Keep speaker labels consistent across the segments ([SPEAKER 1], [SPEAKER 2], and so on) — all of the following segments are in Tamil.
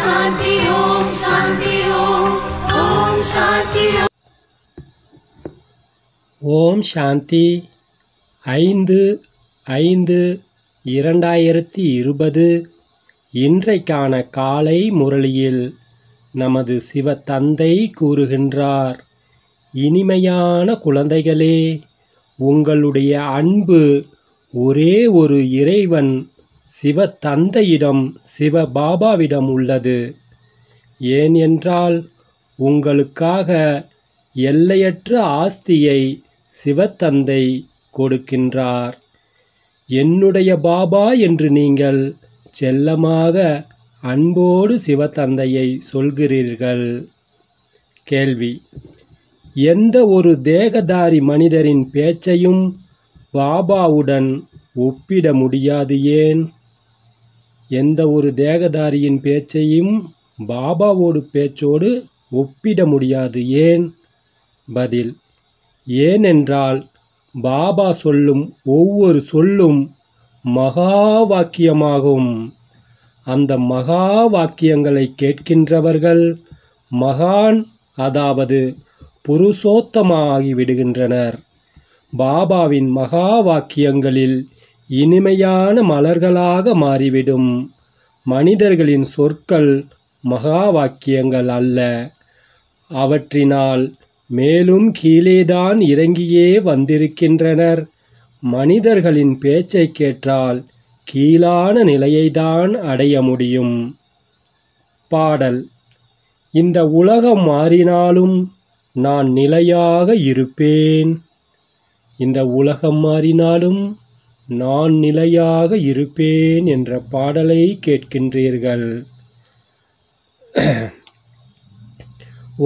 [SPEAKER 1] சாந்தி ஓம் சாந்தி ஓம் ஓம் சாந்தி ஓம் சாந்தி ஐந்து ஐந்து இரண்டாயிரத்தி இருபது இன்றைக்கான காலை முரளியில் நமது சிவ தந்தை கூறுகின்றார் இனிமையான குழந்தைகளே உங்களுடைய அன்பு ஒரே ஒரு இறைவன் சிவ தந்தையிடம் சிவ பாபாவிடம் உள்ளது ஏன் என்றால் உங்களுக்காக எல்லையற்ற ஆஸ்தியை சிவத்தந்தை கொடுக்கின்றார் என்னுடைய பாபா என்று நீங்கள் செல்லமாக அன்போடு சிவத்தந்தையை சொல்கிறீர்கள் கேள்வி எந்த ஒரு தேகதாரி மனிதரின் பேச்சையும் பாபாவுடன் ஒப்பிட முடியாது ஏன் எந்த ஒரு தேகதாரியின் பேச்சையும் பாபாவோடு பேச்சோடு ஒப்பிட முடியாது ஏன் பதில் ஏனென்றால் பாபா சொல்லும் ஒவ்வொரு சொல்லும் மகா வாக்கியமாகும் அந்த மகா வாக்கியங்களை கேட்கின்றவர்கள் மகான் அதாவது புருஷோத்தமாகிவிடுகின்றனர் பாபாவின் மகா வாக்கியங்களில் இனிமையான மலர்களாக மாறிவிடும் மனிதர்களின் சொற்கள் மகா வாக்கியங்கள் அல்ல அவற்றினால் மேலும் கீழேதான் இறங்கியே வந்திருக்கின்றனர் மனிதர்களின் பேச்சை கேட்டால் கீழான நிலையைதான் அடைய முடியும் பாடல் இந்த உலகம் மாறினாலும் நான் நிலையாக இருப்பேன் இந்த உலகம் மாறினாலும் நான் நிலையாக இருப்பேன் என்ற பாடலை கேட்கின்றீர்கள்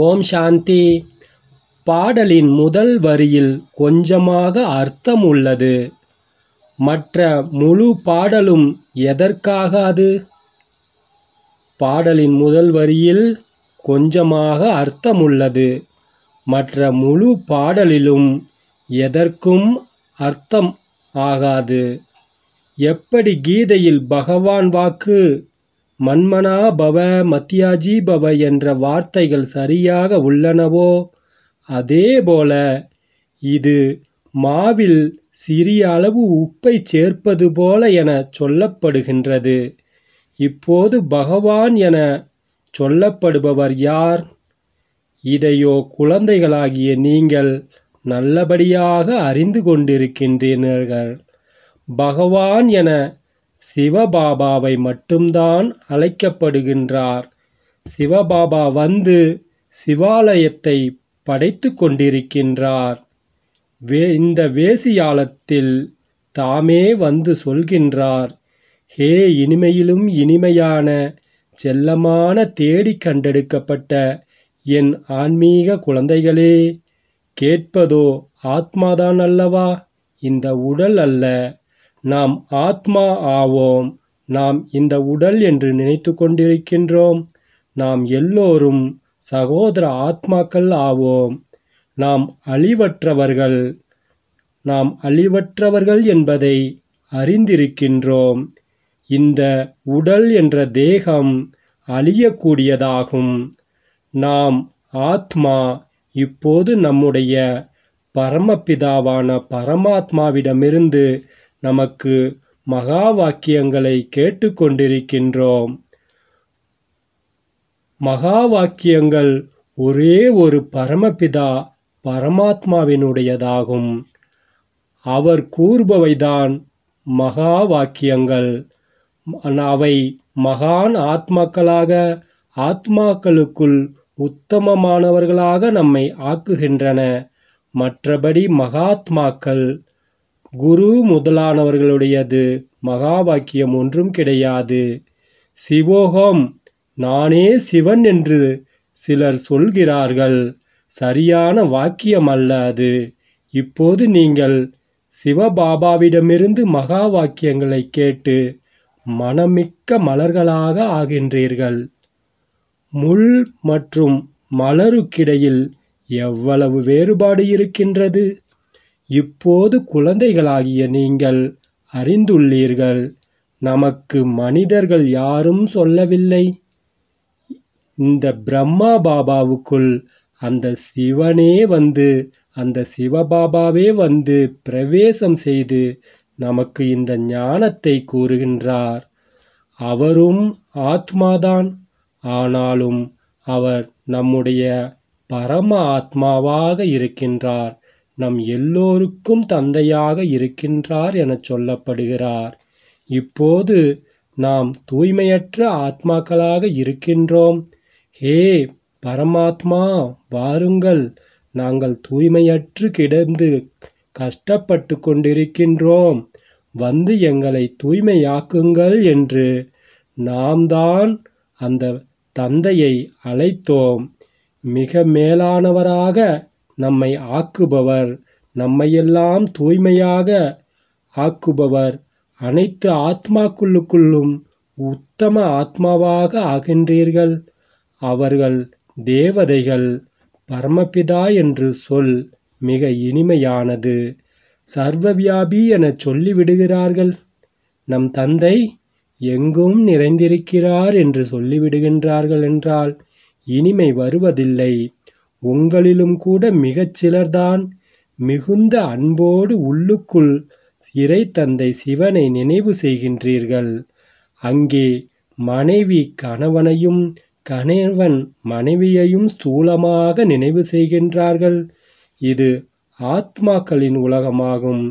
[SPEAKER 1] ஓம் சாந்தி பாடலின் முதல் வரியில் கொஞ்சமாக அர்த்தம் உள்ளது மற்ற முழு பாடலும் எதற்காக அது பாடலின் முதல் வரியில் கொஞ்சமாக அர்த்தம் உள்ளது மற்ற முழு பாடலிலும் எதற்கும் அர்த்தம் ஆகாது எப்படி கீதையில் பகவான் வாக்கு மன்மனா பவ மத்தியாஜி பவ என்ற வார்த்தைகள் சரியாக உள்ளனவோ அதேபோல இது மாவில் சிறிய அளவு உப்பை சேர்ப்பது போல என சொல்லப்படுகின்றது இப்போது பகவான் என சொல்லப்படுபவர் யார் இதையோ குழந்தைகளாகிய நீங்கள் நல்லபடியாக அறிந்து கொண்டிருக்கின்றனர்கள் பகவான் என சிவபாபாவை மட்டும்தான் அழைக்கப்படுகின்றார் சிவபாபா வந்து சிவாலயத்தை படைத்து கொண்டிருக்கின்றார் வே இந்த வேசியாலத்தில் தாமே வந்து சொல்கின்றார் ஹே இனிமையிலும் இனிமையான செல்லமான தேடி கண்டெடுக்கப்பட்ட என் ஆன்மீக குழந்தைகளே கேட்பதோ ஆத்மாதான் அல்லவா இந்த உடல் அல்ல நாம் ஆத்மா ஆவோம் நாம் இந்த உடல் என்று நினைத்து கொண்டிருக்கின்றோம் நாம் எல்லோரும் சகோதர ஆத்மாக்கள் ஆவோம் நாம் அழிவற்றவர்கள் நாம் அழிவற்றவர்கள் என்பதை அறிந்திருக்கின்றோம் இந்த உடல் என்ற தேகம் அழியக்கூடியதாகும் நாம் ஆத்மா இப்போது நம்முடைய பரமபிதாவான பரமாத்மாவிடமிருந்து நமக்கு மகா வாக்கியங்களை கேட்டுக்கொண்டிருக்கின்றோம் மகா வாக்கியங்கள் ஒரே ஒரு பரமபிதா பரமாத்மாவினுடையதாகும் அவர் கூறுபவைதான் மகா வாக்கியங்கள் அவை மகான் ஆத்மாக்களாக ஆத்மாக்களுக்குள் உத்தமமானவர்களாக நம்மை ஆக்குகின்றன மற்றபடி மகாத்மாக்கள் குரு முதலானவர்களுடையது மகா வாக்கியம் ஒன்றும் கிடையாது சிவோகம் நானே சிவன் என்று சிலர் சொல்கிறார்கள் சரியான வாக்கியம் அல்ல அது இப்போது நீங்கள் சிவபாபாவிடமிருந்து மகா வாக்கியங்களை கேட்டு மனமிக்க மலர்களாக ஆகின்றீர்கள் முள் மற்றும் மலருக்கிடையில் எவ்வளவு வேறுபாடு இருக்கின்றது! இப்போது குழந்தைகளாகிய நீங்கள் அறிந்துள்ளீர்கள் நமக்கு மனிதர்கள் யாரும் சொல்லவில்லை. இந்த பிரம்மா பாபாவுக்குள் அந்த சிவனே வந்து அந்த சிவபாபாவே வந்து பிரவேசம் செய்து நமக்கு இந்த ஞானத்தை கூறுகின்றார். அவரும் ஆத்மாதான். ஆனாலும் அவர் நம்முடைய பரம ஆத்மாவாக இருக்கின்றார் நம் எல்லோருக்கும் தந்தையாக இருக்கின்றார் எனச் சொல்லப்படுகிறார் இப்போது நாம் தூய்மையற்ற ஆத்மாக்களாக இருக்கின்றோம் ஹே பரமாத்மா வாருங்கள் நாங்கள் தூய்மையற்று கிடந்து கஷ்டப்பட்டு கொண்டிருக்கின்றோம் வந்து எங்களை தூய்மையாக்குங்கள் என்று நாம் தான் அந்த தந்தையை அழைத்தோம் மிக மேலானவராக நம்மை ஆக்குபவர் நம்மையெல்லாம் தூய்மையாக ஆக்குபவர் அனைத்து ஆத்மாக்குள்ளுக்குள்ளும் உத்தம ஆத்மாவாக ஆகின்றீர்கள் அவர்கள் தேவதைகள் பரமபிதா என்று சொல் மிக இனிமையானது சர்வவியாபி என சொல்லிவிடுகிறார்கள் நம் தந்தை எங்கும் நிறைந்திருக்கிறார் என்று சொல்லிவிடுகின்றார்கள் என்றால் இனிமை வருவதில்லை உங்களிலும் கூட மிகச் சிலர்தான் மிகுந்த அன்போடு உள்ளுக்குள் இறை தந்தை சிவனை நினைவு செய்கின்றீர்கள் அங்கே மனைவி கணவனையும் கணவன் மனைவியையும் ஸ்தூலமாக நினைவு செய்கின்றார்கள் இது ஆத்மாக்களின் உலகமாகும்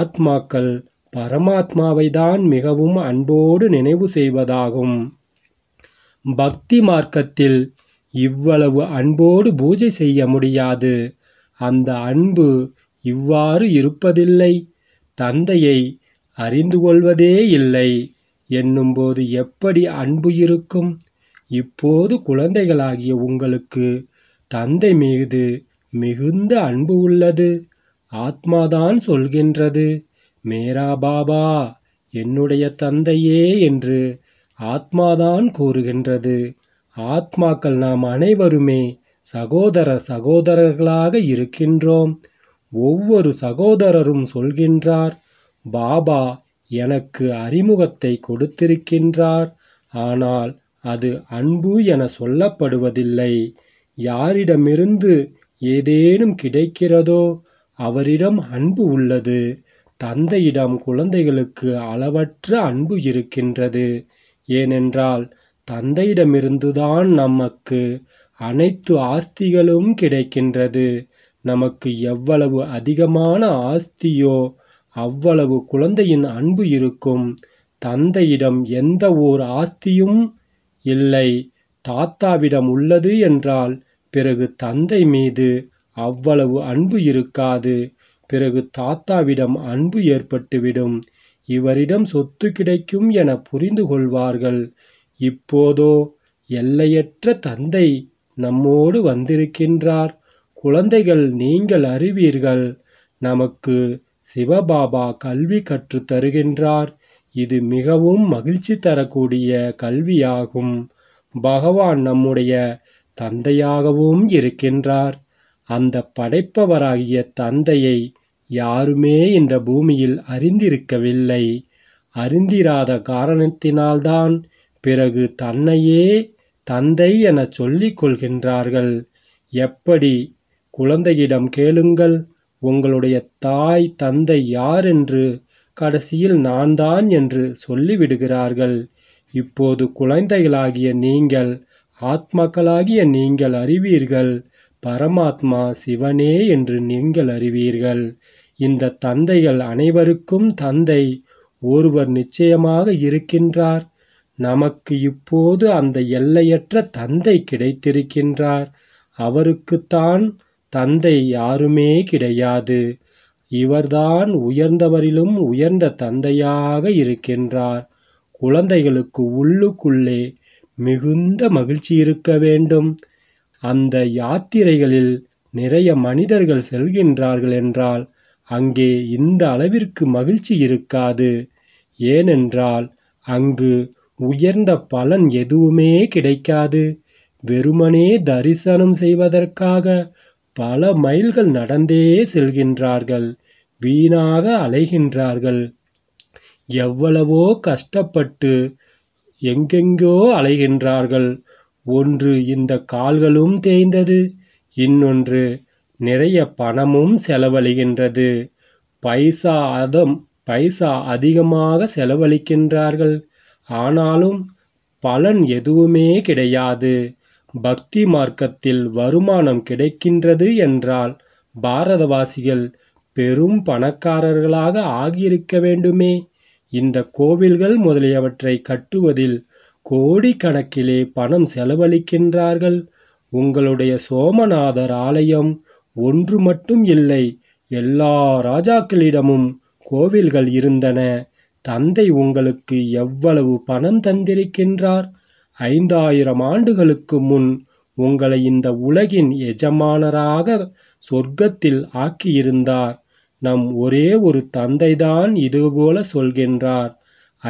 [SPEAKER 1] ஆத்மாக்கள் பரமாத்மாவைதான் மிகவும் அன்போடு நினைவு செய்வதாகும் பக்தி மார்க்கத்தில் இவ்வளவு அன்போடு பூஜை செய்ய முடியாது அந்த அன்பு இவ்வாறு இருப்பதில்லை தந்தையை அறிந்து கொள்வதே இல்லை என்னும்போது எப்படி அன்பு இருக்கும் இப்போது குழந்தைகளாகிய உங்களுக்கு தந்தை மீது மிகுந்த அன்பு உள்ளது ஆத்மாதான் சொல்கின்றது மேரா பாபா என்னுடைய தந்தையே என்று ஆத்மாதான் கூறுகின்றது ஆத்மாக்கள் நாம் அனைவருமே சகோதர சகோதரர்களாக இருக்கின்றோம் ஒவ்வொரு சகோதரரும் சொல்கின்றார் பாபா எனக்கு அறிமுகத்தை கொடுத்திருக்கின்றார் ஆனால் அது அன்பு என சொல்லப்படுவதில்லை யாரிடமிருந்து ஏதேனும் கிடைக்கிறதோ அவரிடம் அன்பு உள்ளது தந்தையிடம் குழந்தைகளுக்கு அளவற்ற அன்பு இருக்கின்றது ஏனென்றால் தந்தையிடமிருந்துதான் நமக்கு அனைத்து ஆஸ்திகளும் கிடைக்கின்றது நமக்கு எவ்வளவு அதிகமான ஆஸ்தியோ அவ்வளவு குழந்தையின் அன்பு இருக்கும் தந்தையிடம் எந்த ஓர் ஆஸ்தியும் இல்லை தாத்தாவிடம் உள்ளது என்றால் பிறகு தந்தை மீது அவ்வளவு அன்பு இருக்காது பிறகு தாத்தாவிடம் அன்பு ஏற்பட்டுவிடும் இவரிடம் சொத்து கிடைக்கும் என புரிந்து கொள்வார்கள் இப்போதோ எல்லையற்ற தந்தை நம்மோடு வந்திருக்கின்றார் குழந்தைகள் நீங்கள் அறிவீர்கள் நமக்கு சிவபாபா கல்வி கற்று தருகின்றார் இது மிகவும் மகிழ்ச்சி தரக்கூடிய கல்வியாகும் பகவான் நம்முடைய தந்தையாகவும் இருக்கின்றார் அந்த படைப்பவராகிய தந்தையை யாருமே இந்த பூமியில் அறிந்திருக்கவில்லை அறிந்திராத காரணத்தினால்தான் பிறகு தன்னையே தந்தை என சொல்லிக் கொள்கின்றார்கள் எப்படி குழந்தையிடம் கேளுங்கள் உங்களுடைய தாய் தந்தை யார் என்று கடைசியில் நான் தான் என்று சொல்லிவிடுகிறார்கள் இப்போது குழந்தைகளாகிய நீங்கள் ஆத்மாக்களாகிய நீங்கள் அறிவீர்கள் பரமாத்மா சிவனே என்று நீங்கள் அறிவீர்கள் இந்த தந்தைகள் அனைவருக்கும் தந்தை ஒருவர் நிச்சயமாக இருக்கின்றார் நமக்கு இப்போது அந்த எல்லையற்ற தந்தை கிடைத்திருக்கின்றார் அவருக்குத்தான் தந்தை யாருமே கிடையாது இவர்தான் உயர்ந்தவரிலும் உயர்ந்த தந்தையாக இருக்கின்றார் குழந்தைகளுக்கு உள்ளுக்குள்ளே மிகுந்த மகிழ்ச்சி இருக்க வேண்டும் அந்த யாத்திரைகளில் நிறைய மனிதர்கள் செல்கின்றார்கள் என்றால் அங்கே இந்த அளவிற்கு மகிழ்ச்சி இருக்காது ஏனென்றால் அங்கு உயர்ந்த பலன் எதுவுமே கிடைக்காது வெறுமனே தரிசனம் செய்வதற்காக பல மைல்கள் நடந்தே செல்கின்றார்கள் வீணாக அலைகின்றார்கள் எவ்வளவோ கஷ்டப்பட்டு எங்கெங்கோ அலைகின்றார்கள் ஒன்று இந்த கால்களும் தேய்ந்தது இன்னொன்று நிறைய பணமும் செலவழிகின்றது பைசா அதம் பைசா அதிகமாக செலவழிக்கின்றார்கள் ஆனாலும் பலன் எதுவுமே கிடையாது பக்தி மார்க்கத்தில் வருமானம் கிடைக்கின்றது என்றால் பாரதவாசிகள் பெரும் பணக்காரர்களாக ஆகியிருக்க வேண்டுமே இந்த கோவில்கள் முதலியவற்றை கட்டுவதில் கோடிக்கணக்கிலே பணம் செலவழிக்கின்றார்கள் உங்களுடைய சோமநாதர் ஆலயம் ஒன்று மட்டும் இல்லை எல்லா ராஜாக்களிடமும் கோவில்கள் இருந்தன தந்தை உங்களுக்கு எவ்வளவு பணம் தந்திருக்கின்றார் ஐந்தாயிரம் ஆண்டுகளுக்கு முன் உங்களை இந்த உலகின் எஜமானராக சொர்க்கத்தில் ஆக்கியிருந்தார் நம் ஒரே ஒரு தந்தைதான் இதுபோல சொல்கின்றார்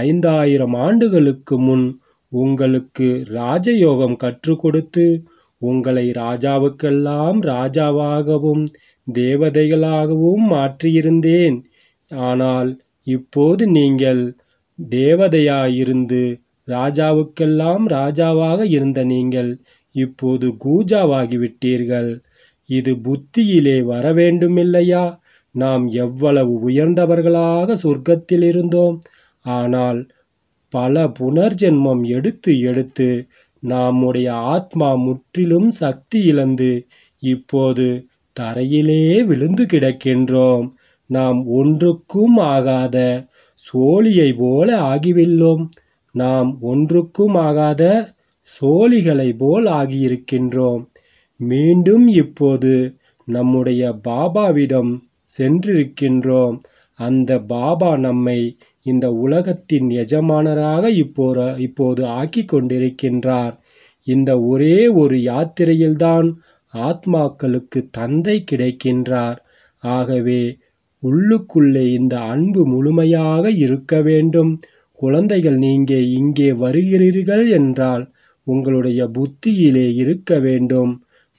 [SPEAKER 1] ஐந்தாயிரம் ஆண்டுகளுக்கு முன் உங்களுக்கு ராஜயோகம் கற்றுக் கொடுத்து உங்களை ராஜாவுக்கெல்லாம் ராஜாவாகவும் தேவதைகளாகவும் மாற்றியிருந்தேன் ஆனால் இப்போது நீங்கள் தேவதையாயிருந்து ராஜாவுக்கெல்லாம் ராஜாவாக இருந்த நீங்கள் இப்போது கூஜாவாகிவிட்டீர்கள் இது புத்தியிலே வரவேண்டுமில்லையா நாம் எவ்வளவு உயர்ந்தவர்களாக சொர்க்கத்தில் இருந்தோம் ஆனால் பல புனர்ஜென்மம் எடுத்து எடுத்து நம்முடைய ஆத்மா முற்றிலும் சக்தி இழந்து இப்போது தரையிலே விழுந்து கிடக்கின்றோம் நாம் ஒன்றுக்கும் ஆகாத சோழியை போல ஆகிவிள்ளோம் நாம் ஒன்றுக்கும் ஆகாத சோழிகளை போல் ஆகியிருக்கின்றோம் மீண்டும் இப்போது நம்முடைய பாபாவிடம் சென்றிருக்கின்றோம் அந்த பாபா நம்மை இந்த உலகத்தின் எஜமானராக இப்போது இப்போது ஆக்கி கொண்டிருக்கின்றார் இந்த ஒரே ஒரு யாத்திரையில்தான் ஆத்மாக்களுக்கு தந்தை கிடைக்கின்றார் ஆகவே உள்ளுக்குள்ளே இந்த அன்பு முழுமையாக இருக்க வேண்டும் குழந்தைகள் நீங்க இங்கே வருகிறீர்கள் என்றால் உங்களுடைய புத்தியிலே இருக்க வேண்டும்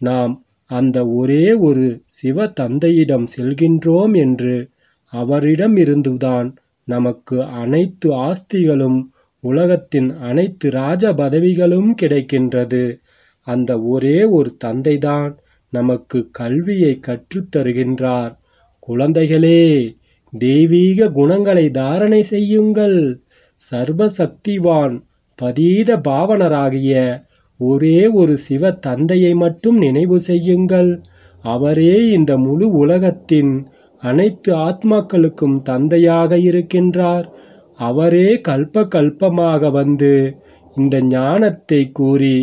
[SPEAKER 1] நாம் அந்த ஒரே ஒரு சிவ தந்தையிடம் செல்கின்றோம் என்று அவரிடமிருந்துதான் நமக்கு அனைத்து ஆஸ்திகளும் உலகத்தின் அனைத்து ராஜ பதவிகளும் கிடைக்கின்றது அந்த ஒரே ஒரு தந்தைதான் நமக்கு கல்வியை கற்றுத்தருகின்றார் குழந்தைகளே தெய்வீக குணங்களை தாரணை செய்யுங்கள் சர்வசக்திவான் பதீத பாவனராகிய ஒரே ஒரு சிவ தந்தையை மட்டும் நினைவு செய்யுங்கள் அவரே இந்த முழு உலகத்தின் அனைத்து ஆத்மாக்களுக்கும் தந்தையாக இருக்கின்றார் அவரே கல்ப கல்பமாக வந்து இந்த ஞானத்தை கூறி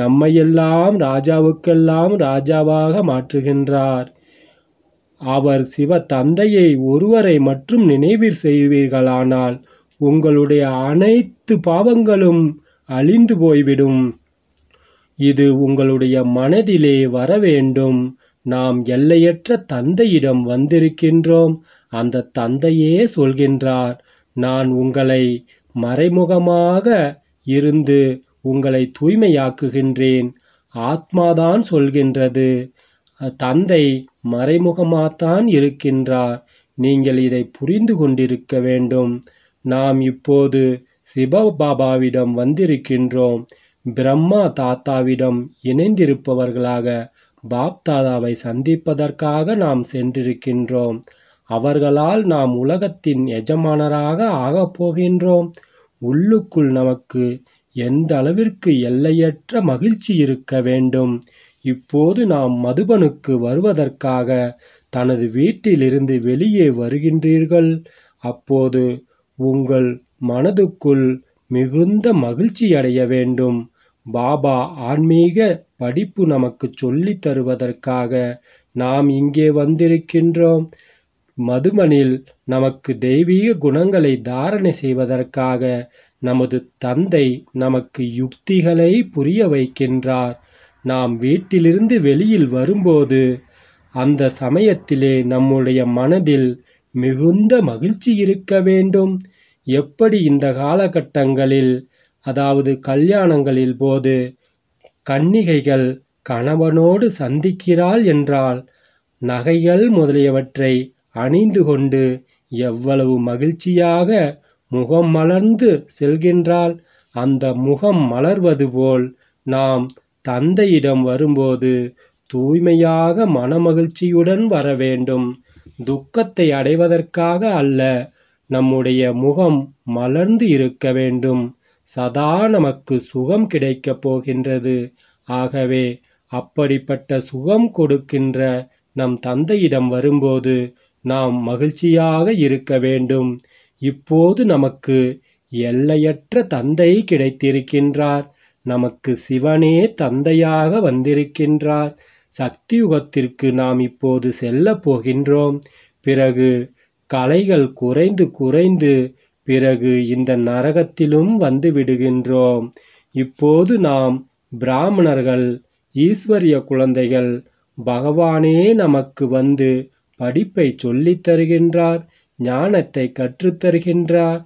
[SPEAKER 1] நம்மையெல்லாம் ராஜாவுக்கெல்லாம் ராஜாவாக மாற்றுகின்றார் அவர் சிவ தந்தையை ஒருவரை மற்றும் நினைவில் செய்வீர்களானால் உங்களுடைய அனைத்து பாவங்களும் அழிந்து போய்விடும் இது உங்களுடைய மனதிலே வர வேண்டும் நாம் எல்லையற்ற தந்தையிடம் வந்திருக்கின்றோம் அந்த தந்தையே சொல்கின்றார் நான் உங்களை மறைமுகமாக இருந்து உங்களை தூய்மையாக்குகின்றேன் ஆத்மாதான் சொல்கின்றது தந்தை மறைமுகமாகத்தான் இருக்கின்றார் நீங்கள் இதை புரிந்து கொண்டிருக்க வேண்டும் நாம் இப்போது சிவபாபாவிடம் வந்திருக்கின்றோம் பிரம்மா தாத்தாவிடம் இணைந்திருப்பவர்களாக பாப் தாதாவை சந்திப்பதற்காக நாம் சென்றிருக்கின்றோம் அவர்களால் நாம் உலகத்தின் எஜமானராக ஆகப் போகின்றோம் உள்ளுக்குள் நமக்கு எந்த அளவிற்கு எல்லையற்ற மகிழ்ச்சி இருக்க வேண்டும் இப்போது நாம் மதுபனுக்கு வருவதற்காக தனது வீட்டிலிருந்து வெளியே வருகின்றீர்கள் அப்போது உங்கள் மனதுக்குள் மிகுந்த மகிழ்ச்சியடைய வேண்டும் பாபா ஆன்மீக படிப்பு நமக்கு சொல்லி தருவதற்காக நாம் இங்கே வந்திருக்கின்றோம் மதுமனில் நமக்கு தெய்வீக குணங்களை தாரணை செய்வதற்காக நமது தந்தை நமக்கு யுக்திகளை புரிய வைக்கின்றார் நாம் வீட்டிலிருந்து வெளியில் வரும்போது அந்த சமயத்திலே நம்முடைய மனதில் மிகுந்த மகிழ்ச்சி இருக்க வேண்டும் எப்படி இந்த காலகட்டங்களில் அதாவது கல்யாணங்களில் போது கன்னிகைகள் கணவனோடு சந்திக்கிறாள் என்றால் நகைகள் முதலியவற்றை அணிந்து கொண்டு எவ்வளவு மகிழ்ச்சியாக முகம் மலர்ந்து செல்கின்றாள் அந்த முகம் மலர்வது போல் நாம் தந்தையிடம் வரும்போது தூய்மையாக மனமகிழ்ச்சியுடன் வர வேண்டும் துக்கத்தை அடைவதற்காக அல்ல நம்முடைய முகம் மலர்ந்து இருக்க வேண்டும் சதா நமக்கு சுகம் கிடைக்கப் போகின்றது ஆகவே அப்படிப்பட்ட சுகம் கொடுக்கின்ற நம் தந்தையிடம் வரும்போது நாம் மகிழ்ச்சியாக இருக்க வேண்டும் இப்போது நமக்கு எல்லையற்ற தந்தை கிடைத்திருக்கின்றார் நமக்கு சிவனே தந்தையாக வந்திருக்கின்றார் சக்தி யுகத்திற்கு நாம் இப்போது செல்ல போகின்றோம் பிறகு கலைகள் குறைந்து குறைந்து பிறகு இந்த நரகத்திலும் வந்துவிடுகின்றோம் இப்போது நாம் பிராமணர்கள் ஈஸ்வரிய குழந்தைகள் பகவானே நமக்கு வந்து படிப்பை சொல்லித் தருகின்றார் ஞானத்தை கற்றுத்தருகின்றார்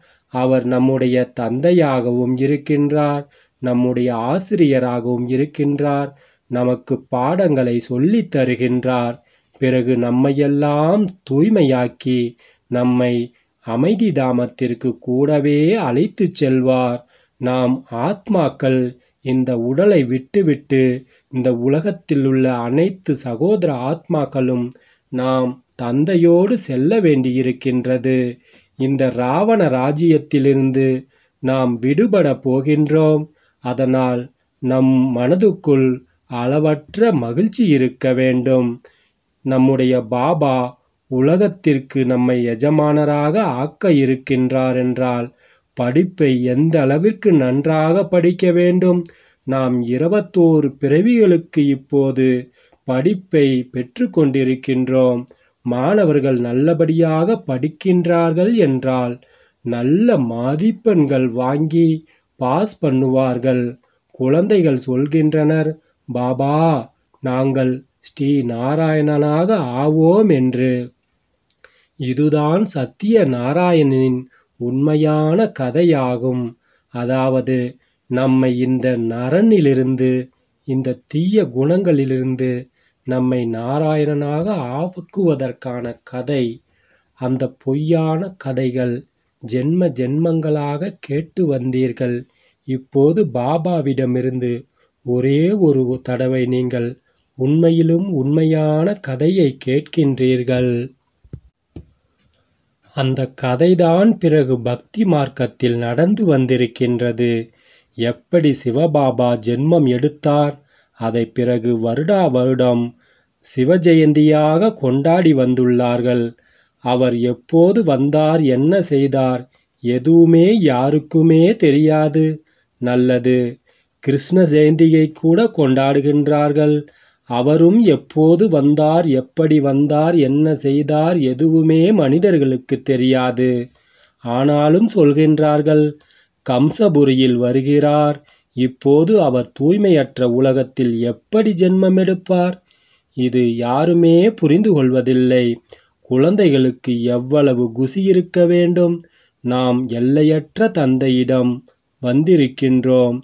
[SPEAKER 1] அவர் நம்முடைய தந்தையாகவும் இருக்கின்றார் நம்முடைய ஆசிரியராகவும் இருக்கின்றார் நமக்கு பாடங்களை சொல்லித் தருகின்றார் பிறகு நம்மையெல்லாம் தூய்மையாக்கி நம்மை அமைதி தாமத்திற்கு கூடவே அழைத்துச் செல்வார் நாம் ஆத்மாக்கள் இந்த உடலை விட்டுவிட்டு இந்த உலகத்தில் உள்ள அனைத்து சகோதர ஆத்மாக்களும் நாம் தந்தையோடு செல்ல வேண்டியிருக்கின்றது இந்த ராவண ராஜ்யத்திலிருந்து நாம் விடுபட போகின்றோம் அதனால் நம் மனதுக்குள் அளவற்ற மகிழ்ச்சி இருக்க வேண்டும் நம்முடைய பாபா உலகத்திற்கு நம்மை எஜமானராக ஆக்க இருக்கின்றார் என்றால் படிப்பை எந்த அளவிற்கு நன்றாக படிக்க வேண்டும் நாம் இருபத்தோரு பிறவிகளுக்கு இப்போது படிப்பை பெற்று கொண்டிருக்கின்றோம் மாணவர்கள் நல்லபடியாக படிக்கின்றார்கள் என்றால் நல்ல மதிப்பெண்கள் வாங்கி பாஸ் பண்ணுவார்கள் குழந்தைகள் சொல்கின்றனர் பாபா நாங்கள் ஸ்ரீ நாராயணனாக ஆவோம் என்று இதுதான் சத்திய நாராயணனின் உண்மையான கதையாகும் அதாவது நம்மை இந்த நரனிலிருந்து இந்த தீய குணங்களிலிருந்து நம்மை நாராயணனாக ஆவக்குவதற்கான கதை அந்த பொய்யான கதைகள் ஜென்ம ஜென்மங்களாக கேட்டு வந்தீர்கள் இப்போது பாபாவிடமிருந்து ஒரே ஒரு தடவை நீங்கள் உண்மையிலும் உண்மையான கதையை கேட்கின்றீர்கள் அந்த கதைதான் பிறகு பக்தி மார்க்கத்தில் நடந்து வந்திருக்கின்றது. எப்படி சிவபாபா ஜென்மம் எடுத்தார்? அதை பிறகு வருடா வருடம் சிவஜெயந்தியாக கொண்டாடி வந்துள்ளார்கள். அவர் எப்போது வந்தார் என்ன செய்தார் எதுவுமே யாருக்குமே தெரியாது. நல்லது. கிருஷ்ண ஜெயந்தியை கூட கொண்டாடுகின்றார்கள். அவரும் எப்போது வந்தார் எப்படி வந்தார் என்ன செய்தார் எதுவுமே மனிதர்களுக்கு தெரியாது. ஆனாலும் சொல்கின்றார்கள் கம்சபுரியில் வருகிறார். இப்போது அவர் தூய்மையற்ற உலகத்தில் எப்படி ஜென்மமெடுப்பார்? இது யாருமே புரிந்து கொள்வதில்லை. குழந்தைகளுக்கு எவ்வளவு குசி இருக்க வேண்டும். நாம் எல்லையற்ற தந்தையிடம் வந்திருக்கின்றோம்.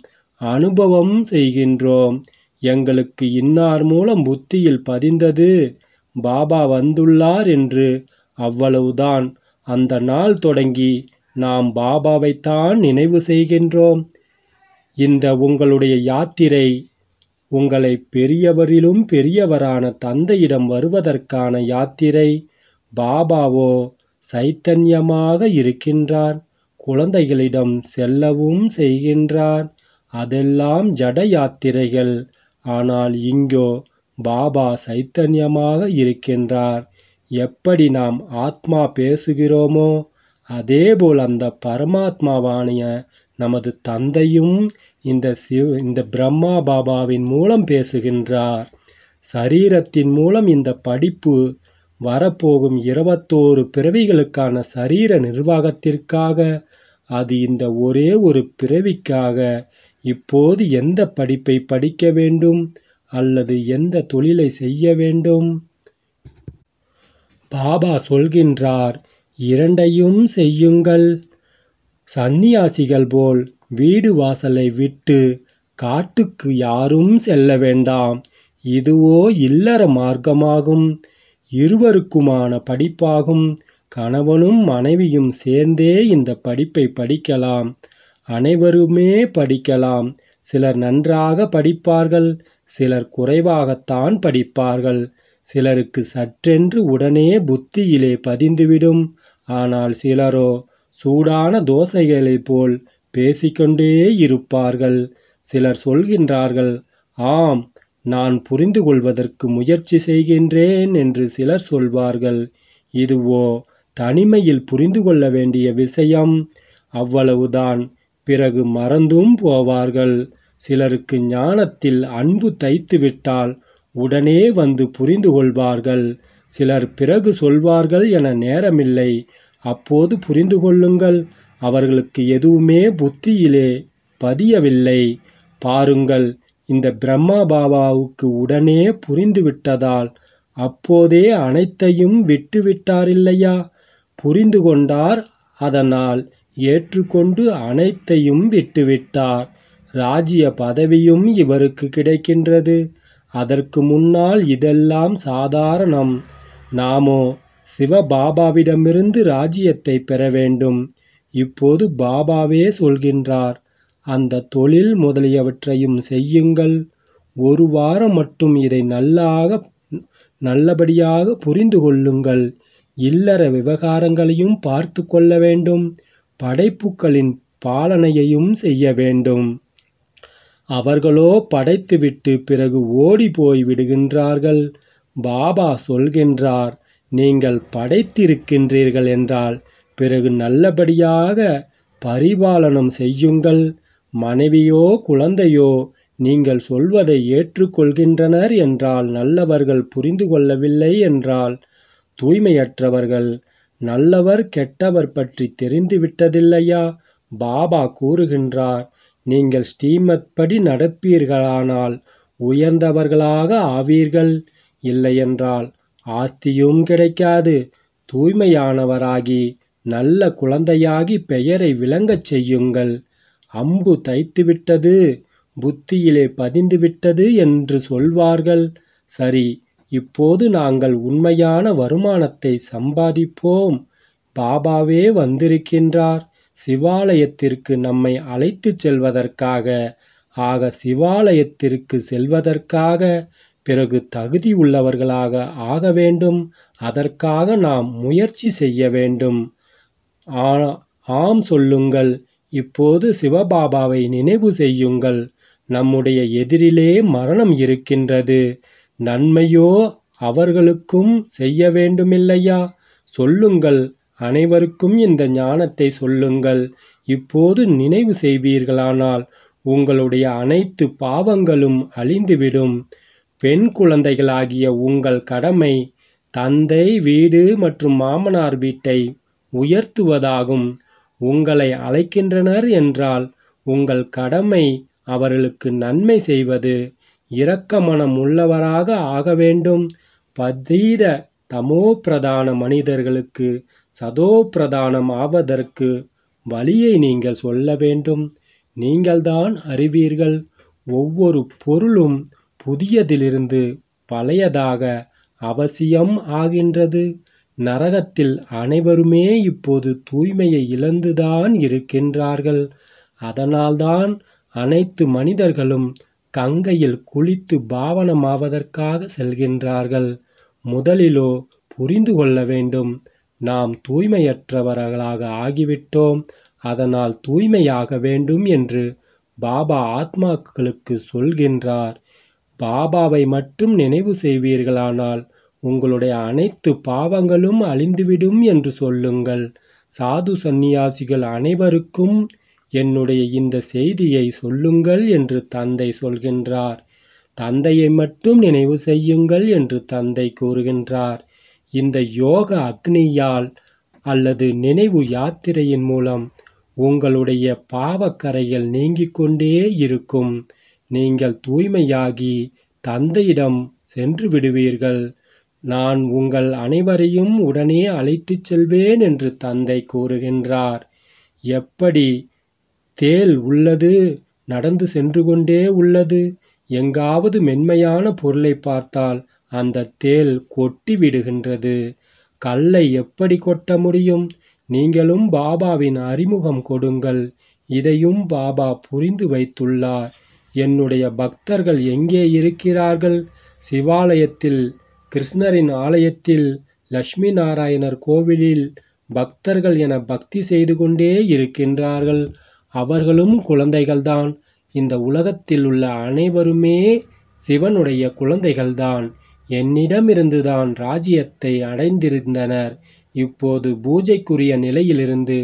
[SPEAKER 1] அனுபவம் செய்கின்றோம். எங்களுக்கு இன்னார் மூலம் புத்தியில் பதிந்தது பாபா வந்துள்ளார் என்று அவ்வளவுதான் அந்த நாள் தொடங்கி நாம் பாபாவைத்தான் நினைவு செய்கின்றோம் இந்த உங்களுடைய யாத்திரை உங்களை பெரியவரிலும் பெரியவரான தந்தையிடம் வருவதற்கான யாத்திரை பாபாவோ சைத்தன்யமாக இருக்கின்றார் குழந்தைகளிடம் செல்லவும் செய்கின்றார் அதெல்லாம் ஜட யாத்திரைகள் ஆனால் இங்கோ பாபா சைத்தன்யமாக இருக்கின்றார் எப்படி நாம் ஆத்மா பேசுகிறோமோ அதேபோல் அந்த பரமாத்மாவானிய நமது தந்தையும் இந்த சிவ இந்த பிரம்மா பாபாவின் மூலம் பேசுகின்றார் சரீரத்தின் மூலம் இந்த படிப்பு வரப்போகும் இருபத்தோரு பிறவிகளுக்கான சரீர நிர்வாகத்திற்காக அது இந்த ஒரே ஒரு பிறவிக்காக இப்போது எந்த படிப்பை படிக்க வேண்டும் அல்லது எந்த தொழிலை செய்ய வேண்டும் பாபா சொல்கின்றார் இரண்டையும் செய்யுங்கள் சந்நியாசிகள் போல் வீடு வாசலை விட்டு காட்டுக்கு யாரும் செல்ல வேண்டாம் இதுவோ இல்லற மார்க்கமாகும் இருவருக்குமான படிப்பாகும் கணவனும் மனைவியும் சேர்ந்தே இந்த படிப்பை படிக்கலாம் அனைவருமே படிக்கலாம் சிலர் நன்றாக படிப்பார்கள் சிலர் குறைவாகத்தான் படிப்பார்கள் சிலருக்கு சற்றென்று உடனே புத்தியிலே பதிந்துவிடும் ஆனால் சிலரோ சூடான தோசைகளைப் போல் பேசிக்கொண்டே இருப்பார்கள் சிலர் சொல்கின்றார்கள் ஆம் நான் புரிந்து கொள்வதற்கு முயற்சி செய்கின்றேன் என்று சிலர் சொல்வார்கள் இதுவோ தனிமையில் புரிந்து கொள்ள வேண்டிய விஷயம் அவ்வளவுதான் பிறகு மறந்தும் போவார்கள் சிலருக்கு ஞானத்தில் அன்பு தைத்துவிட்டால் உடனே வந்து புரிந்து கொள்வார்கள் சிலர் பிறகு சொல்வார்கள் என நேரமில்லை அப்போது புரிந்து கொள்ளுங்கள் அவர்களுக்கு எதுவுமே புத்தியிலே பதியவில்லை பாருங்கள் இந்த பிரம்மா பாபாவுக்கு உடனே புரிந்துவிட்டதால் அப்போதே அனைத்தையும் விட்டுவிட்டாரில்லையா புரிந்து கொண்டார் அதனால் ஏற்றுக்கொண்டு அனைத்தையும் விட்டுவிட்டார். ராஜ்ய பதவியும் இவருக்கு கிடைக்கின்றது. அதற்கு முன்னால் இதெல்லாம் சாதாரணம். நாமோ சிவபாபாவிடமிருந்து பெற வேண்டும் இப்போது பாபாவே சொல்கின்றார் அந்த தொழில் முதலியவற்றையும் செய்யுங்கள். ஒரு வாரம் மட்டும் இதை நல்லபடியாக புரிந்து கொள்ளுங்கள். இல்லற விவகாரங்களையும் பார்த்து கொள்ள வேண்டும். படைப்புக்களின் பாலனையையும் செய்ய வேண்டும் அவர்களோ படைத்துவிட்டு பிறகு ஓடிப்போய் விடுகின்றார்கள் பாபா சொல்கின்றார் நீங்கள் படைத்திருக்கின்றீர்கள் என்றால் பிறகு நல்லபடியாக பரிபாலனம் செய்யுங்கள் மனைவியோ குழந்தையோ நீங்கள் சொல்வதை ஏற்றுக்கொள்கின்றனர் என்றால் நல்லவர்கள் புரிந்து கொள்ளவில்லை என்றால் தூய்மையற்றவர்கள் நல்லவர் கெட்டவர் பற்றி தெரிந்து விட்டதில்லையா பாபா கூறுகின்றார் நீங்கள் ஸ்ரீமத் படி நடப்பீர்களானால் உயர்ந்தவர்களாக ஆவீர்கள். இல்லையென்றால் ஆஸ்தியும் கிடைக்காது. தூய்மையானவராகி நல்ல குழந்தையாகி பெயரை விளங்கச் செய்யுங்கள். அம்பு தைத்துவிட்டது புத்தியிலே பதிந்துவிட்டது என்று சொல்வார்கள். சரி இப்போது நாங்கள் உண்மையான வருமானத்தை சம்பாதிப்போம். பாபாவே வந்திருக்கின்றார் சிவாலயத்திற்கு நம்மை அழைத்துச் செல்வதற்காக. ஆக சிவாலயத்திற்கு செல்வதற்காக பிறகு தகுதியுள்ளவர்களாக ஆக வேண்டும். அதற்காக நாம் முயற்சி செய்ய வேண்டும். ஆம் சொல்லுங்கள். இப்போது சிவபாபாவை நினைவு செய்யுங்கள். நம்முடைய எதிரிலே மரணம் இருக்கின்றது. நன்மையோ அவர்களுக்கும் செய்ய வேண்டுமில்லையா? சொல்லுங்கள் அனைவருக்கும் இந்த ஞானத்தை சொல்லுங்கள். இப்போது நினைவு செய்வீர்களானால் உங்களுடைய அனைத்து பாவங்களும் அழிந்துவிடும். பெண் குழந்தைகளாகிய உங்கள் கடமை தந்தை வீடு மற்றும் மாமனார் வீட்டை உயர்த்துவதாகும். உங்களை அழைக்கின்றனர் என்றால் உங்கள் கடமை அவர்களுக்கு நன்மை செய்வது. இரக்கமனம் உள்ளவராக ஆக வேண்டும் பதீத தமோ பிரதான மனிதர்களுக்கு சதோ பிரதானம் ஆவதற்கு வழியை நீங்கள் சொல்ல வேண்டும் நீங்கள்தான் அறிவீர்கள் ஒவ்வொரு பொருளும் புதியதிலிருந்து பழையதாக அவசியம் ஆகின்றது நரகத்தில் அனைவருமே இப்போது தூய்மையை இழந்துதான் இருக்கின்றார்கள் அதனால்தான் அனைத்து மனிதர்களும் கங்கையில் குளித்து பாவனமாவதற்காக செல்கின்றார்கள். முதலிலோ புரிந்து கொள்ள வேண்டும். நாம் தூய்மையற்றவர்களாக ஆகிவிட்டோம். அதனால் தூய்மையாக வேண்டும் என்று பாபா ஆத்மாக்களுக்கு சொல்கின்றார். பாபாவை மட்டும் நினைவு செய்வீர்களானால் உங்களுடைய அனைத்து பாவங்களும் அழிந்துவிடும் என்று சொல்லுங்கள். சாது சந்நியாசிகள் அனைவருக்கும் என்னுடைய இந்த செய்தியை சொல்லுங்கள் என்று தந்தை சொல்கின்றார் தந்தையை மட்டும் நினைவு செய்யுங்கள் என்று தந்தை கூறுகின்றார் இந்த யோக அக்னியால் அல்லது நினைவு யாத்திரையின் மூலம் உங்களுடைய பாவக்கரைகள் நீங்கிக் கொண்டே இருக்கும் நீங்கள் தூய்மையாகி தந்தையிடம் சென்று விடுவீர்கள் நான் உங்கள் அனைவரையும் உடனே அழைத்துச் செல்வேன் என்று தந்தை கூறுகின்றார் எப்படி தேள் உள்ளது நடந்து சென்று கொண்டே உள்ளது. எங்காவது மென்மையான பொருளை பார்த்தால் அந்த தேள் கொட்டி விடுகின்றது. கல்லை எப்படி கொட்ட முடியும்? நீங்களும் பாபாவின் அறிமுகம் கொடுங்கள். இதையும் பாபா புரிந்து வைத்துள்ளார். என்னுடைய பக்தர்கள் எங்கே இருக்கிறார்கள்? சிவாலயத்தில் கிருஷ்ணரின் ஆலயத்தில் லட்சுமி நாராயணர் கோவிலில் பக்தர்கள் என பக்தி செய்து கொண்டே இருக்கின்றார்கள். அவர்களும் குழந்தைகள்தான் இந்த உலகத்தில் உள்ள அனைவருமே சிவனுடைய குழந்தைகள்தான் என்னிடமிருந்துதான் ராஜ்யத்தை அடைந்திருந்தனர் இப்போது பூஜைக்குரிய நிலையிலிருந்து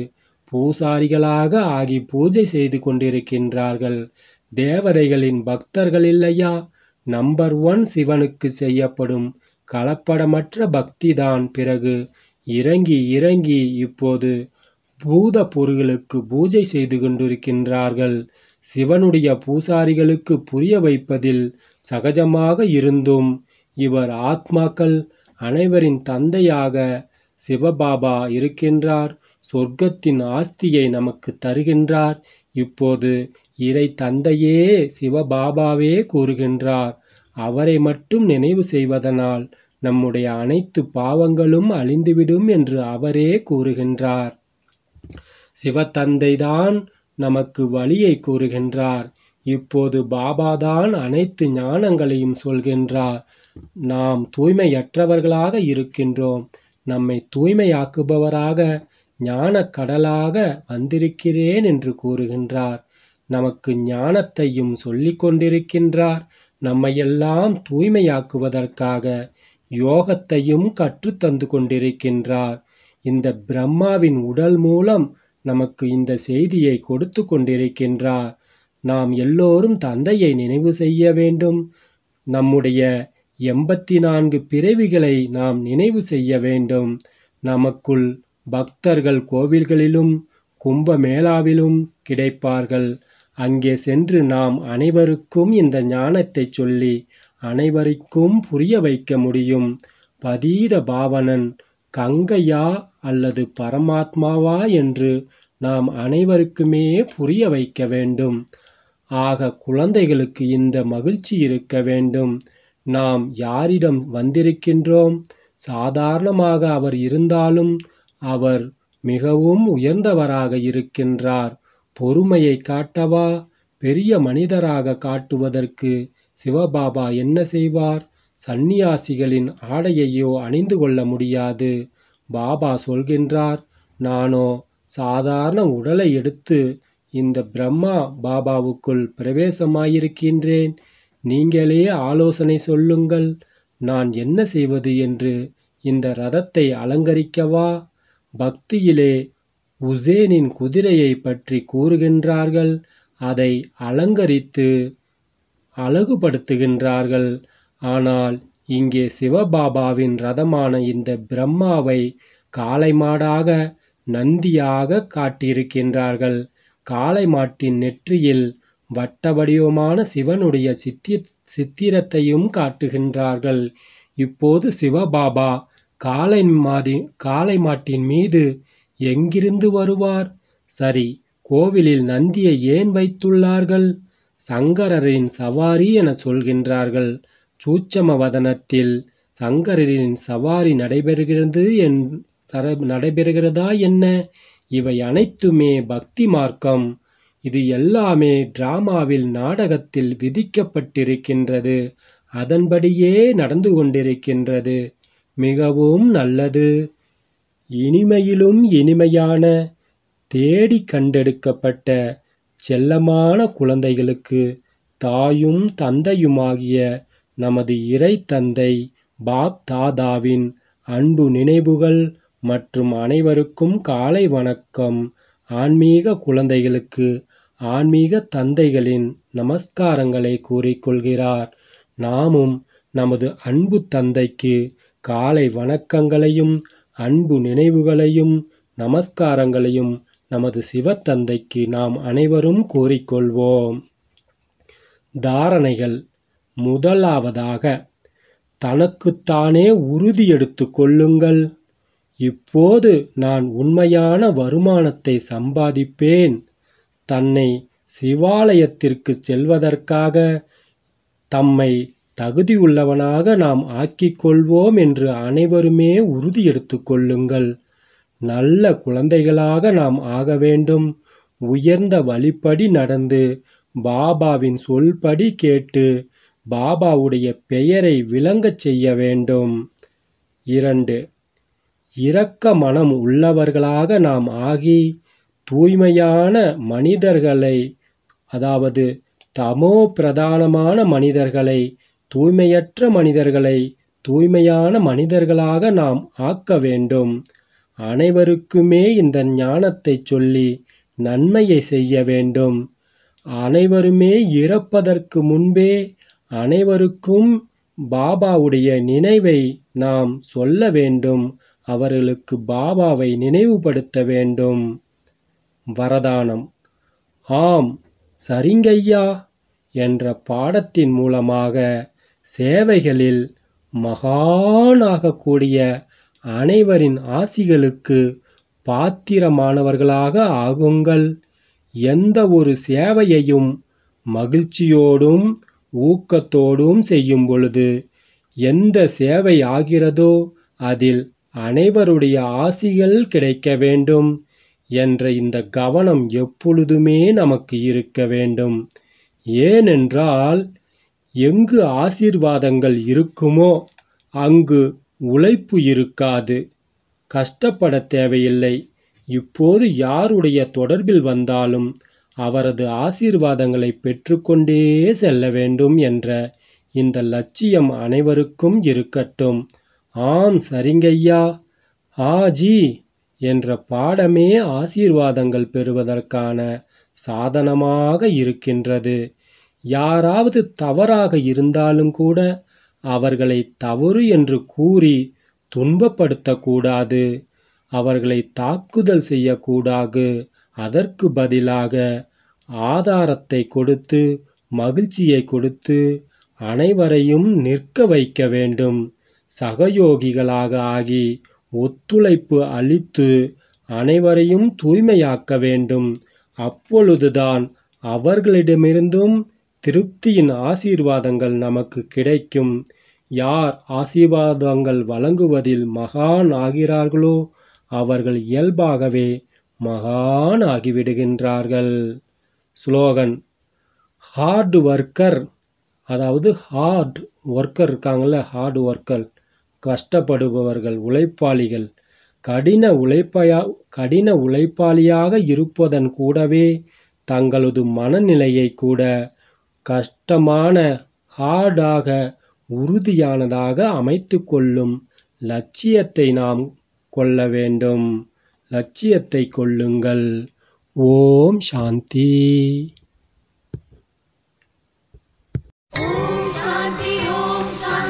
[SPEAKER 1] பூசாரிகளாக ஆகி பூஜை செய்து கொண்டிருக்கின்றார்கள் தேவதைகளின் பக்தர்கள் இல்லையா நம்பர் ஒன் சிவனுக்கு செய்யப்படும் கலப்படமற்ற பக்திதான் பிறகு இறங்கி இறங்கி இப்போது பூத பொருள்களுக்கு பூஜை செய்து கொண்டிருக்கின்றார்கள் சிவனுடைய பூசாரிகளுக்கு புரிய வைப்பதில் சகஜமாக இருந்தும் இவர் ஆத்மாக்கள் அனைவரின் தந்தையாக சிவபாபா இருக்கின்றார் சொர்க்கத்தின் ஆஸ்தியை நமக்கு தருகின்றார் இப்போது இறை தந்தையே சிவபாபாவே கூறுகின்றார் அவரை மட்டும் நினைவு செய்வதனால் நம்முடைய அனைத்து பாவங்களும் அழிந்துவிடும் என்று அவரே கூறுகின்றார் சிவத்தந்தைதான் நமக்கு வழியைக் கூறுகின்றார் இப்போது பாபாதான் அனைத்து ஞானங்களையும் சொல்கின்றார் நாம் தூய்மையற்றவர்களாக இருக்கின்றோம் நம்மை தூய்மையாக்குபவராக ஞான கடலாக வந்திருக்கிறேன் என்று கூறுகின்றார் நமக்கு ஞானத்தையும் சொல்லிக் கொண்டிருக்கின்றார் நம்மையெல்லாம் தூய்மையாக்குவதற்காக யோகத்தையும் கற்றுத்தந்து கொண்டிருக்கின்றார் இந்த பிரம்மாவின் உடல் மூலம் நமக்கு இந்த செய்தியை கொடுத்து கொண்டிருக்கின்றார் நாம் எல்லோரும் தந்தையை நினைவு செய்ய வேண்டும் நம்முடைய எண்பத்தி நான்கு பிறவிகளை நாம் நினைவு செய்ய வேண்டும் நமக்குள் பக்தர்கள் கோவில்களிலும் கும்பமேளாவிலும் கிடைப்பார்கள் அங்கே சென்று நாம் அனைவருக்கும் இந்த ஞானத்தை சொல்லி அனைவருக்கும் புரிய வைக்க முடியும் பதீத பாவனன் கங்கையா அல்லது பரமாத்மாவா என்று நாம் அனைவருக்குமே புரிய வைக்க வேண்டும் ஆக குழந்தைகளுக்கு இந்த மகிழ்ச்சி இருக்க வேண்டும் நாம் யாரிடம் வந்திருக்கின்றோம் சாதாரணமாக அவர் இருந்தாலும் அவர் மிகவும் உயர்ந்தவராக இருக்கின்றார் பொறுமையை காட்டவா பெரிய மனிதராக காட்டுவதற்கு சிவபாபா என்ன செய்வார் சந்நியாசிகளின் ஆடையையோ அணிந்து கொள்ள முடியாது பாபா சொல்கின்றார் நானோ சாதாரண உடலை எடுத்து இந்த பிரம்மா பாபாவுக்குள் பிரவேசமாயிருக்கின்றேன் நீங்களே ஆலோசனை சொல்லுங்கள் நான் என்ன செய்வது என்று இந்த ரதத்தை அலங்கரிக்கவா பக்தியிலே உசேனின் குதிரையை பற்றி கூறுகின்றார்கள் அதை அலங்கரித்து அழகுபடுத்துகின்றார்கள் ஆனால் இங்கே சிவபாபாவின் ரதமான இந்த பிரம்மாவை காளைமாடாக நந்தியாக காட்டியிருக்கின்றார்கள் காளை மாட்டின் நெற்றியில் வட்ட வடிவமான சிவனுடைய சித்தி சித்திரத்தையும் காட்டுகின்றார்கள் இப்போது சிவபாபா காளை மாதி காளை மாட்டின் மீது எங்கிருந்து வருவார் சரி கோவிலில் நந்தியை ஏன் வைத்துள்ளார்கள் சங்கரரின் சவாரி என சொல்கின்றார்கள் வதனத்தில் சங்கரரின் சவாரி நடைபெறுகிறது என் சர நடைபெறுகிறதா என்ன இவை அனைத்துமே பக்தி மார்க்கம் இது எல்லாமே டிராமாவில் நாடகத்தில் விதிக்கப்பட்டிருக்கின்றது அதன்படியே நடந்து கொண்டிருக்கின்றது மிகவும் நல்லது இனிமையிலும் இனிமையான தேடி கண்டெடுக்கப்பட்ட செல்லமான குழந்தைகளுக்கு தாயும் தந்தையுமாகிய நமது இறை தந்தை பாப் தாதாவின் அன்பு நினைவுகள் மற்றும் அனைவருக்கும் காலை வணக்கம் ஆன்மீக குழந்தைகளுக்கு ஆன்மீக தந்தைகளின் நமஸ்காரங்களை கூறிக்கொள்கிறார் நாமும் நமது அன்பு தந்தைக்கு காலை வணக்கங்களையும் அன்பு நினைவுகளையும் நமஸ்காரங்களையும் நமது சிவத்தந்தைக்கு நாம் அனைவரும் கூறிக்கொள்வோம் தாரணைகள் முதலாவதாக தனக்குத்தானே உறுதி எடுத்து கொள்ளுங்கள் இப்போது நான் உண்மையான வருமானத்தை சம்பாதிப்பேன் தன்னை சிவாலயத்திற்கு செல்வதற்காக தம்மை தகுதியுள்ளவனாக நாம் ஆக்கிக் கொள்வோம் என்று அனைவருமே உறுதி எடுத்து கொள்ளுங்கள் நல்ல குழந்தைகளாக நாம் ஆக வேண்டும் உயர்ந்த வழிப்படி நடந்து பாபாவின் சொல்படி கேட்டு பாபாவுடைய பெயரை விளங்கச் செய்ய வேண்டும் இரண்டு இரக்க மனம் உள்ளவர்களாக நாம் ஆகி தூய்மையான மனிதர்களை அதாவது தமோ பிரதானமான மனிதர்களை தூய்மையற்ற மனிதர்களை தூய்மையான மனிதர்களாக நாம் ஆக்க வேண்டும் அனைவருக்குமே இந்த ஞானத்தை சொல்லி நன்மையை செய்ய வேண்டும் அனைவருமே இறப்பதற்கு முன்பே அனைவருக்கும் பாபாவுடைய நினைவை நாம் சொல்ல வேண்டும் அவர்களுக்கு பாபாவை நினைவுபடுத்த வேண்டும் வரதானம் ஆம் சரிங்கய்யா என்ற பாடத்தின் மூலமாக சேவைகளில் மகானாகக்கூடிய அனைவரின் ஆசிகளுக்கு பாத்திரமானவர்களாக ஆகுங்கள் எந்த ஒரு சேவையையும் மகிழ்ச்சியோடும் ஊக்கத்தோடும் செய்யும்பொழுது எந்த சேவை ஆகிறதோ அதில் அனைவருடைய ஆசிகள் கிடைக்க வேண்டும் என்ற இந்த கவனம் எப்பொழுதுமே நமக்கு இருக்க வேண்டும் ஏனென்றால் எங்கு ஆசீர்வாதங்கள் இருக்குமோ அங்கு உழைப்பு இருக்காது கஷ்டப்பட தேவையில்லை இப்போது யாருடைய தொடர்பில் வந்தாலும் அவரது ஆசீர்வாதங்களை பெற்றுக்கொண்டே செல்ல வேண்டும் என்ற இந்த லட்சியம் அனைவருக்கும் இருக்கட்டும் ஆம் சரிங்கய்யா ஆஜி என்ற பாடமே ஆசீர்வாதங்கள் பெறுவதற்கான சாதனமாக இருக்கின்றது யாராவது தவறாக இருந்தாலும் கூட அவர்களை தவறு என்று கூறி துன்பப்படுத்தக்கூடாது அவர்களை தாக்குதல் செய்யக்கூடாது அதற்கு பதிலாக ஆதாரத்தை கொடுத்து மகிழ்ச்சியை கொடுத்து அனைவரையும் நிற்க வைக்க வேண்டும் சகயோகிகளாக ஆகி ஒத்துழைப்பு அளித்து அனைவரையும் தூய்மையாக்க வேண்டும் அப்பொழுதுதான் அவர்களிடமிருந்தும் திருப்தியின் ஆசீர்வாதங்கள் நமக்கு கிடைக்கும் யார் ஆசீர்வாதங்கள் வழங்குவதில் மகான் ஆகிறார்களோ அவர்கள் இயல்பாகவே மகான் ஆகிவிடுகின்றார்கள் ஸ்லோகன் ஹார்டு ஒர்க்கர் அதாவது ஹார்ட் ஒர்க்கர் இருக்காங்கள்ல ஹார்டு ஒர்க்கர் கஷ்டப்படுபவர்கள் உழைப்பாளிகள் கடின உழைப்பையா கடின உழைப்பாளியாக இருப்பதன் கூடவே தங்களது மனநிலையை கூட கஷ்டமான ஹார்டாக உறுதியானதாக அமைத்து கொள்ளும் லட்சியத்தை நாம் கொள்ள வேண்டும் லட்சியத்தை கொள்ளுங்கள் ஓம் சாந்தி ஓம் சாந்தி ஓம் சாந்தி